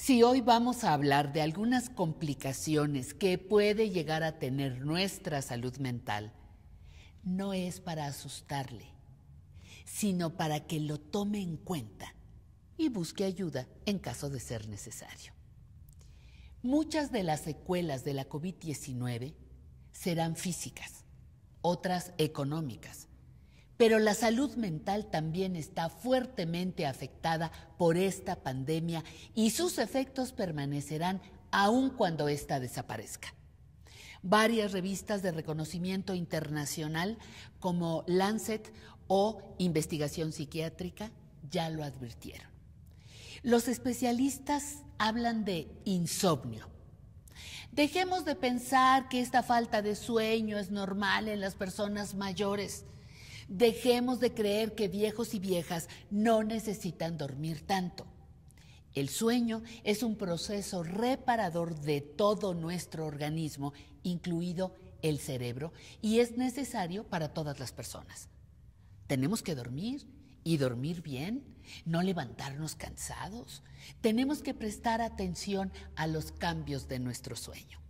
Si hoy vamos a hablar de algunas complicaciones que puede llegar a tener nuestra salud mental, no es para asustarle, sino para que lo tome en cuenta y busque ayuda en caso de ser necesario. Muchas de las secuelas de la COVID-19 serán físicas, otras económicas, pero la salud mental también está fuertemente afectada por esta pandemia y sus efectos permanecerán aun cuando esta desaparezca. Varias revistas de reconocimiento internacional como Lancet o Investigación Psiquiátrica ya lo advirtieron. Los especialistas hablan de insomnio. Dejemos de pensar que esta falta de sueño es normal en las personas mayores. Dejemos de creer que viejos y viejas no necesitan dormir tanto. El sueño es un proceso reparador de todo nuestro organismo, incluido el cerebro, y es necesario para todas las personas. Tenemos que dormir y dormir bien, no levantarnos cansados. Tenemos que prestar atención a los cambios de nuestro sueño.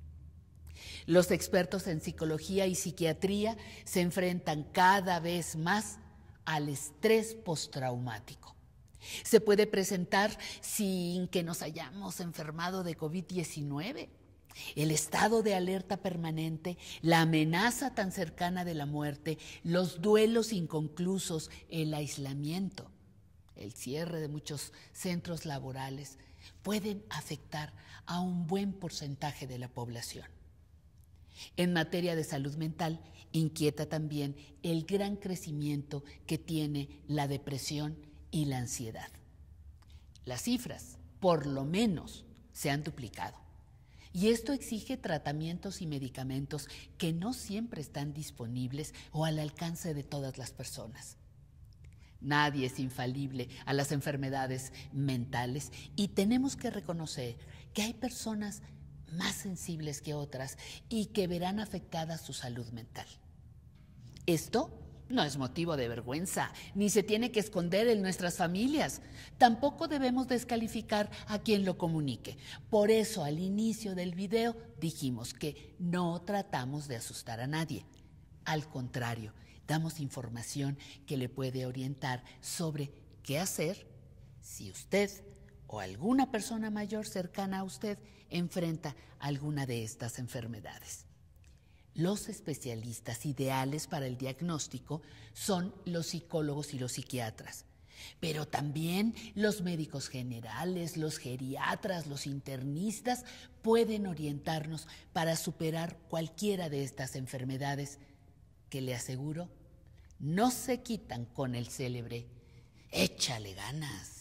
Los expertos en psicología y psiquiatría se enfrentan cada vez más al estrés postraumático. Se puede presentar sin que nos hayamos enfermado de COVID-19. El estado de alerta permanente, la amenaza tan cercana de la muerte, los duelos inconclusos, el aislamiento, el cierre de muchos centros laborales, pueden afectar a un buen porcentaje de la población. En materia de salud mental, inquieta también el gran crecimiento que tiene la depresión y la ansiedad. Las cifras, por lo menos, se han duplicado. Y esto exige tratamientos y medicamentos que no siempre están disponibles o al alcance de todas las personas. Nadie es infalible a las enfermedades mentales y tenemos que reconocer que hay personas más sensibles que otras y que verán afectada su salud mental. Esto no es motivo de vergüenza, ni se tiene que esconder en nuestras familias. Tampoco debemos descalificar a quien lo comunique. Por eso al inicio del video dijimos que no tratamos de asustar a nadie. Al contrario, damos información que le puede orientar sobre qué hacer si usted o alguna persona mayor cercana a usted enfrenta alguna de estas enfermedades. Los especialistas ideales para el diagnóstico son los psicólogos y los psiquiatras, pero también los médicos generales, los geriatras, los internistas pueden orientarnos para superar cualquiera de estas enfermedades que le aseguro no se quitan con el célebre. Échale ganas.